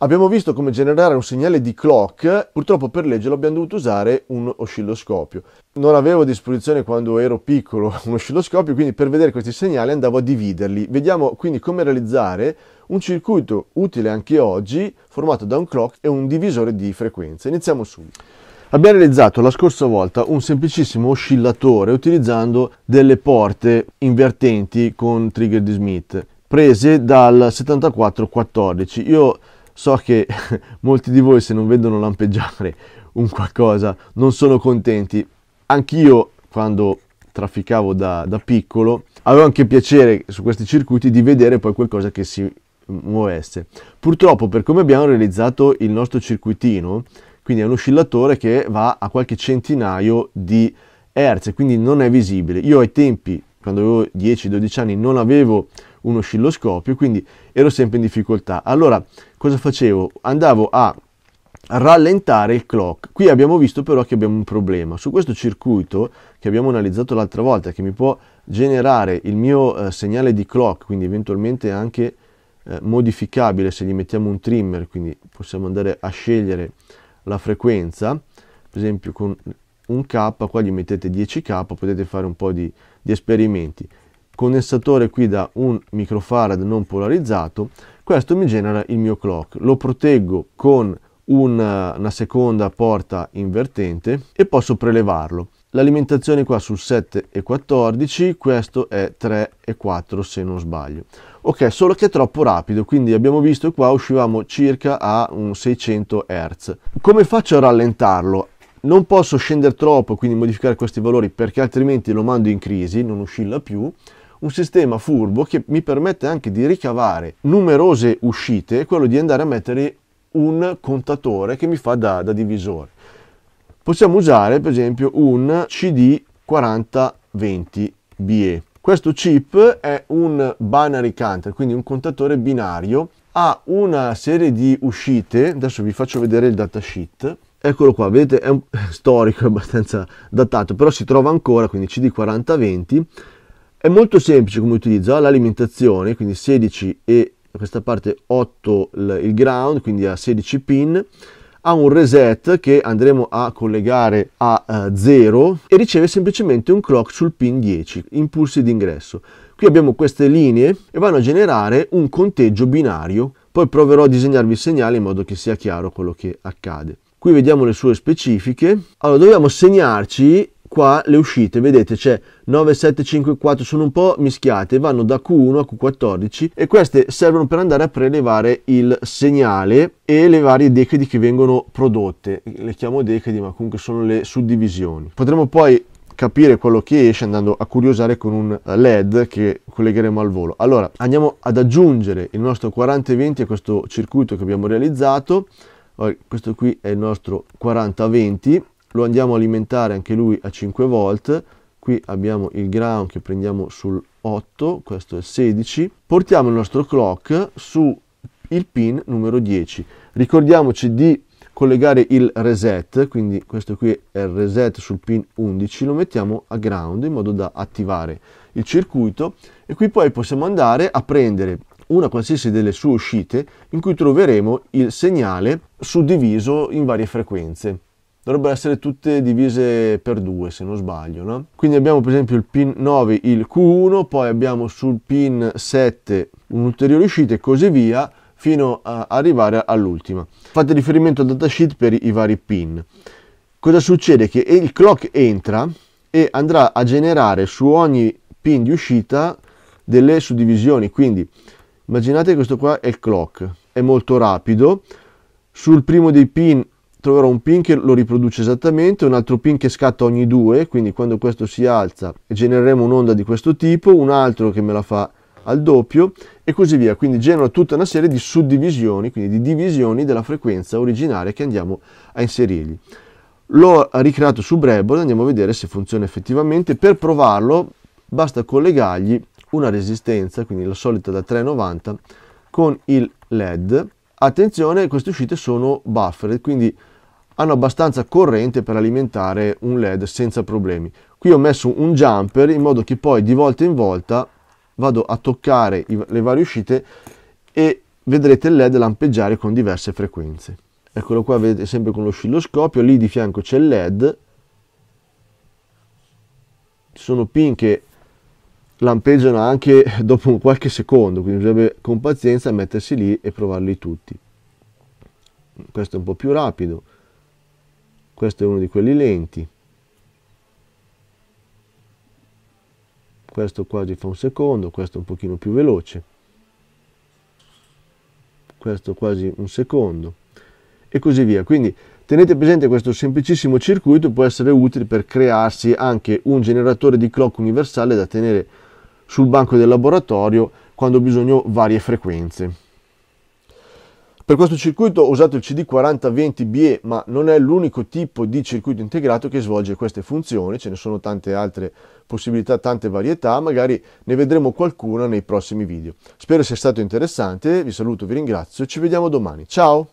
Abbiamo visto come generare un segnale di clock, purtroppo per legge l'abbiamo dovuto usare un oscilloscopio. Non avevo a disposizione quando ero piccolo un oscilloscopio, quindi per vedere questi segnali andavo a dividerli. Vediamo quindi come realizzare un circuito utile anche oggi, formato da un clock e un divisore di frequenza. Iniziamo subito. Abbiamo realizzato la scorsa volta un semplicissimo oscillatore utilizzando delle porte invertenti con trigger di Smith prese dal 7414. Io So che molti di voi se non vedono lampeggiare un qualcosa non sono contenti. Anch'io quando trafficavo da, da piccolo avevo anche piacere su questi circuiti di vedere poi qualcosa che si muovesse. Purtroppo per come abbiamo realizzato il nostro circuitino, quindi è un oscillatore che va a qualche centinaio di hertz, quindi non è visibile. Io ai tempi, quando avevo 10-12 anni, non avevo un oscilloscopio, quindi ero sempre in difficoltà. Allora, cosa facevo? Andavo a rallentare il clock. Qui abbiamo visto però che abbiamo un problema. Su questo circuito che abbiamo analizzato l'altra volta, che mi può generare il mio eh, segnale di clock, quindi eventualmente anche eh, modificabile se gli mettiamo un trimmer, quindi possiamo andare a scegliere la frequenza, per esempio con un K, qua gli mettete 10K, potete fare un po' di, di esperimenti condensatore qui da un microfarad non polarizzato, questo mi genera il mio clock. Lo proteggo con una, eh, una seconda porta invertente e posso prelevarlo. L'alimentazione qua sul 7 e 14, questo è 3 e 4 se non sbaglio. Ok, solo che è troppo rapido, quindi abbiamo visto qua uscivamo circa a un 600 Hz. Come faccio a rallentarlo? Non posso scendere troppo, quindi modificare questi valori perché altrimenti lo mando in crisi, non oscilla più un sistema furbo che mi permette anche di ricavare numerose uscite, quello di andare a mettere un contatore che mi fa da, da divisore. Possiamo usare per esempio un CD4020BE. Questo chip è un binary counter, quindi un contatore binario, ha una serie di uscite, adesso vi faccio vedere il datasheet, eccolo qua, vedete è, un, è storico, è abbastanza datato, però si trova ancora, quindi CD4020, è molto semplice come utilizzo, l'alimentazione, quindi 16 e questa parte 8 il ground, quindi a 16 pin, ha un reset che andremo a collegare a 0 eh, e riceve semplicemente un clock sul pin 10, impulsi d'ingresso. Qui abbiamo queste linee e vanno a generare un conteggio binario, poi proverò a disegnarvi il segnale in modo che sia chiaro quello che accade. Qui vediamo le sue specifiche. Allora, dobbiamo segnarci qua le uscite, vedete c'è 9, 7, 5, 4, sono un po' mischiate, vanno da Q1 a Q14 e queste servono per andare a prelevare il segnale e le varie decadi che vengono prodotte, le chiamo decadi ma comunque sono le suddivisioni. Potremmo poi capire quello che esce andando a curiosare con un LED che collegheremo al volo. Allora andiamo ad aggiungere il nostro 4020 a questo circuito che abbiamo realizzato, questo qui è il nostro 4020 lo andiamo a alimentare anche lui a 5 volt qui abbiamo il ground che prendiamo sul 8 questo è il 16 portiamo il nostro clock su il pin numero 10 ricordiamoci di collegare il reset quindi questo qui è il reset sul pin 11 lo mettiamo a ground in modo da attivare il circuito e qui poi possiamo andare a prendere una qualsiasi delle sue uscite in cui troveremo il segnale suddiviso in varie frequenze dovrebbero essere tutte divise per due se non sbaglio no? quindi abbiamo per esempio il pin 9 il Q1 poi abbiamo sul pin 7 un'ulteriore uscita e così via fino a arrivare all'ultima fate riferimento al datasheet per i vari pin cosa succede che il clock entra e andrà a generare su ogni pin di uscita delle suddivisioni quindi immaginate questo qua è il clock è molto rapido sul primo dei pin troverò un pin che lo riproduce esattamente, un altro pin che scatta ogni due, quindi quando questo si alza genereremo un'onda di questo tipo, un altro che me la fa al doppio e così via. Quindi genero tutta una serie di suddivisioni, quindi di divisioni della frequenza originaria che andiamo a inserirgli. L'ho ricreato su Breadboard, andiamo a vedere se funziona effettivamente. Per provarlo basta collegargli una resistenza, quindi la solita da 3,90, con il LED Attenzione, queste uscite sono buffered, quindi hanno abbastanza corrente per alimentare un LED senza problemi. Qui ho messo un jumper in modo che poi di volta in volta vado a toccare le varie uscite e vedrete il LED lampeggiare con diverse frequenze. Eccolo qua, vedete sempre con l'oscilloscopio, lì di fianco c'è il LED. sono pin che lampeggiano anche dopo qualche secondo, quindi bisognerebbe con pazienza mettersi lì e provarli tutti. Questo è un po' più rapido, questo è uno di quelli lenti, questo quasi fa un secondo, questo è un pochino più veloce, questo quasi un secondo e così via. Quindi tenete presente che questo semplicissimo circuito può essere utile per crearsi anche un generatore di clock universale da tenere sul banco del laboratorio quando ho bisogno varie frequenze. Per questo circuito ho usato il CD4020BE, ma non è l'unico tipo di circuito integrato che svolge queste funzioni, ce ne sono tante altre possibilità, tante varietà, magari ne vedremo qualcuna nei prossimi video. Spero sia stato interessante, vi saluto, vi ringrazio, ci vediamo domani, ciao!